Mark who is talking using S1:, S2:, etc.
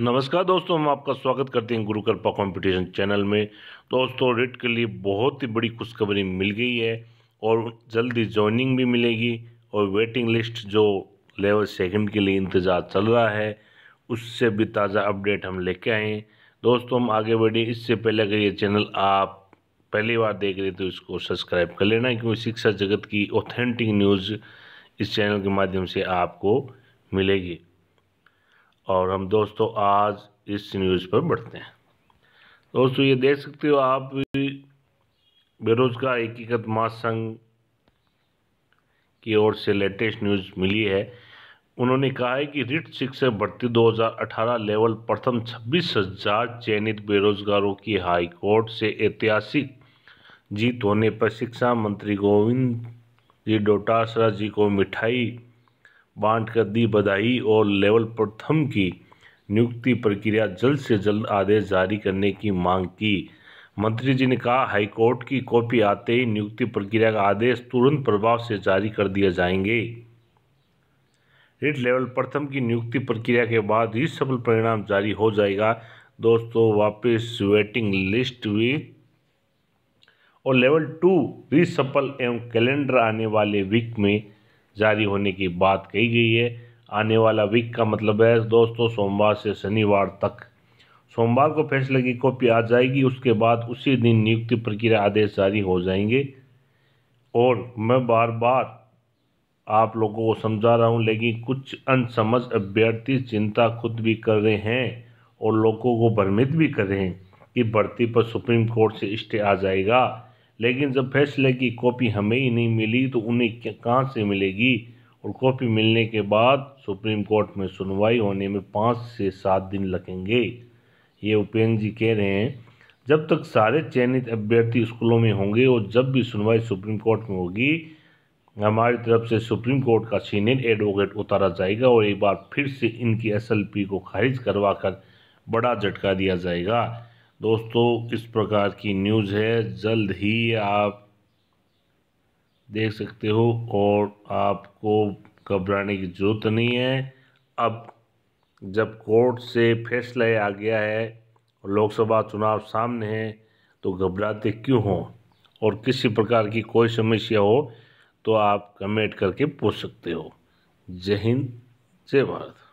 S1: नमस्कार दोस्तों हम आपका स्वागत करते हैं कृपा कॉम्पिटिशन चैनल में दोस्तों रिट के लिए बहुत ही बड़ी खुशखबरी मिल गई है और जल्दी ज्वाइनिंग भी मिलेगी और वेटिंग लिस्ट जो लेवल सेकंड के लिए इंतज़ार चल रहा है उससे भी ताज़ा अपडेट हम लेके आए हैं दोस्तों हम आगे बढ़े इससे पहले अगर ये चैनल आप पहली बार देख रहे तो इसको सब्सक्राइब कर लेना क्योंकि शिक्षा जगत की ऑथेंटिक न्यूज़ इस चैनल के माध्यम से आपको मिलेगी और हम दोस्तों आज इस न्यूज़ पर बढ़ते हैं दोस्तों ये देख सकते हो आप बेरोज़गार एकीकृत महासंघ की ओर से लेटेस्ट न्यूज़ मिली है उन्होंने कहा है कि रिट शिक्षक भर्ती 2018 लेवल प्रथम छब्बीस हजार चयनित बेरोजगारों की हाईकोर्ट से ऐतिहासिक जीत होने पर शिक्षा मंत्री गोविंद जी डोटासरा जी को मिठाई बांट कर दी बधाई और लेवल प्रथम की नियुक्ति प्रक्रिया जल्द से जल्द आदेश जारी करने की मांग की मंत्री जी ने कहा हाईकोर्ट की कॉपी आते ही नियुक्ति प्रक्रिया का आदेश तुरंत प्रभाव से जारी कर दिए जाएंगे रेट लेवल प्रथम की नियुक्ति प्रक्रिया के बाद ही सफल परिणाम जारी हो जाएगा दोस्तों वापस वेटिंग लिस्ट भी और लेवल टू रिसफल एवं कैलेंडर आने वाले वीक में जारी होने की बात कही गई है आने वाला वीक का मतलब है दोस्तों सोमवार से शनिवार तक सोमवार को फैसले की कॉपी आ जाएगी उसके बाद उसी दिन नियुक्ति प्रक्रिया आदेश जारी हो जाएंगे और मैं बार बार आप लोगों को समझा रहा हूँ लेकिन कुछ अनसमझ अभ्यर्थी चिंता खुद भी कर रहे हैं और लोगों को भ्रमित भी कर रहे हैं कि भर्ती पर सुप्रीम कोर्ट से स्टे आ जाएगा लेकिन जब फैसले की कॉपी हमें ही नहीं मिली तो उन्हें कहाँ से मिलेगी और कॉपी मिलने के बाद सुप्रीम कोर्ट में सुनवाई होने में पाँच से सात दिन लगेंगे ये उपेंद्र जी कह रहे हैं जब तक सारे चयनित अभ्यर्थी स्कूलों में होंगे और जब भी सुनवाई सुप्रीम कोर्ट में होगी हमारी तरफ से सुप्रीम कोर्ट का सीनियर एडवोकेट उतारा जाएगा और एक बार फिर से इनकी एसएलपी को खारिज करवा कर बड़ा झटका दिया जाएगा दोस्तों इस प्रकार की न्यूज़ है जल्द ही आप देख सकते हो और आपको घबराने की ज़रूरत नहीं है अब जब कोर्ट से फैसला आ गया है और लोकसभा चुनाव सामने है तो घबराते क्यों हों और किसी प्रकार की कोई समस्या हो तो आप कमेंट करके पूछ सकते हो जय हिंद जय भारत